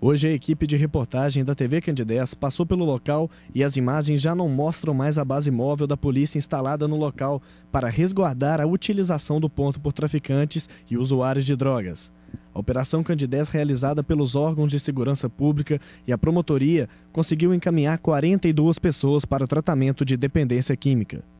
Hoje, a equipe de reportagem da TV Candidez passou pelo local e as imagens já não mostram mais a base móvel da polícia instalada no local para resguardar a utilização do ponto por traficantes e usuários de drogas. A Operação Candidez, realizada pelos órgãos de segurança pública e a promotoria, conseguiu encaminhar 42 pessoas para o tratamento de dependência química.